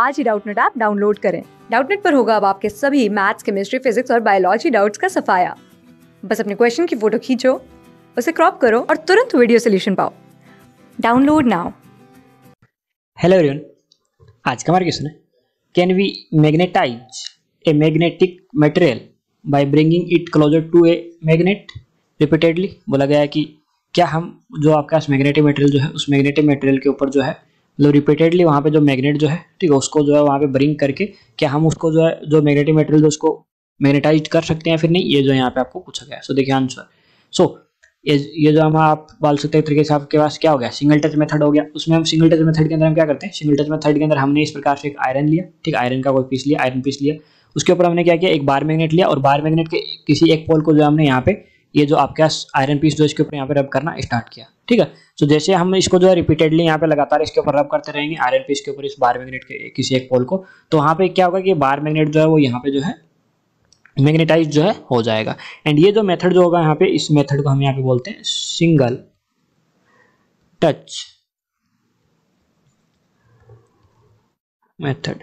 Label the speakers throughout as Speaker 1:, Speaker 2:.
Speaker 1: आज ही Doubtnut app download करें डाउटनेट पर होगा अब आपके सभी मैथ्स केमिस्ट्री फिजिक्स और बायोलॉजी डाउट्स का सफाया बस अपने क्वेश्चन की फोटो खींचो उसे क्रॉप करो और तुरंत वीडियो सोल्यूशन पाओ डाउनलोड नाउ
Speaker 2: हेलो एवरीवन आज का हमारा क्वेश्चन है can we magnetize a magnetic material by bringing it closer to a magnet repeatedly बोला गया है कि क्या हम जो आपके पास मैग्नेटिक मटेरियल जो है उस मैग्नेटिक मटेरियल के ऊपर जो है मतलब रिपीटेडली वहाँ पे जो मैग्नेट जो है ठीक है उसको जो है वहाँ पे ब्रिंग करके क्या हम उसको जो है जो मैग्नेटिक मेटेरियल उसको मैग्नेटाइज कर सकते हैं फिर नहीं ये जो यहाँ पे आपको पूछा गया सो देखिए आंसर सो ये ये जो हम आप बोल सकते हैं तरीके से आपके पास क्या हो गया सिंगल टच मेथड हो गया उसमें हम सिंगल टच मेथड के अंदर हम क्या करते हैं सिंगल टच मेथड के अंदर हमने इस प्रकार से एक आयरन लिया ठीक आयरन का कोई पीस लिया आयरन पीस लिया उसके ऊपर हमने क्या किया एक बार मैग्नेट लिया और बार मैग्नेट के किसी एक पोल को जो हमने यहाँ पे ये जो आपका आयरन पीस जो इसके ऊपर यहाँ पे रब करना स्टार्ट किया ठीक है तो जैसे हम इसको जो है रिपीटेडली यहाँ पे लगातार इसके ऊपर रब करते रहेंगे आयरन पीस के ऊपर इस बार मैग्नेट के किसी एक पोल को तो वहाँ पे क्या होगा कि बार मैग्नेट जो है वो यहाँ पे जो है मैग्नेटाइज जो है हो जाएगा एंड ये जो मेथड जो होगा यहाँ पे इस मेथड को हम यहाँ पे बोलते हैं सिंगल टच मेथड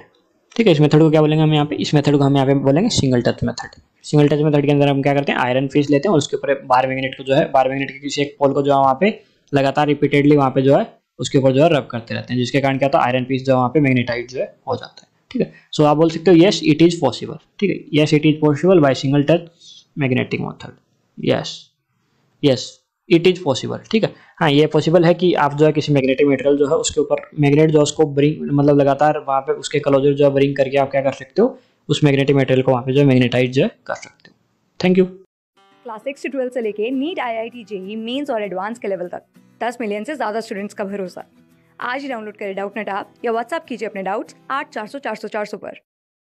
Speaker 2: ठीक है इस मेथड को क्या बोलेंगे हम यहाँ पे इस मेथड को हम यहाँ पे बोलेंगे single touch method single touch method के अंदर हम क्या करते हैं आयरन फिश लेते हैं और उसके ऊपर बारह मिनट को जो है बारह मिनट के किसी एक पोल को जो है वहाँ पे लगातार रिपीटेडली वहाँ पे जो है उसके ऊपर जो है रब करते रहते हैं जिसके कारण क्या होता है आयरन पीस जो है वहाँ पे मैग्नेटाइट जो है हो जाता है ठीक है सो आप बोल सकते हो येस इट इज पॉसिबल ठीक है yes it is possible by single touch magnetic method yes yes it is possible ठीक है हाँ ये पॉसिबल है कि आप जो है किसी मैग्नेटिक मेटेरियल जो है उसके ऊपर मैग्नेट जो है उसको ब्रिंग मतलब लगातार वहाँ पे उसके क्लोजर जो है ब्रिंग करके आप क्या कर सकते हो उस मैग्नेटिक मटेरियल को वहाँ पे जो है मैग्नेटाइज जो कर सकते हो थैंक यू
Speaker 1: क्लास सिक्स से ट्वेल्थ से लेके NEET I I T JEE mains और एडवांस के लेवल तक दस मिलियन से ज़्यादा स्टूडेंट्स का भरोसा आज ही डाउनलोड करें डाउट नेट आप या व्हाट्सअप कीजिए अपने डाउट्स आठ चार सौ चार सौ चार सौ पर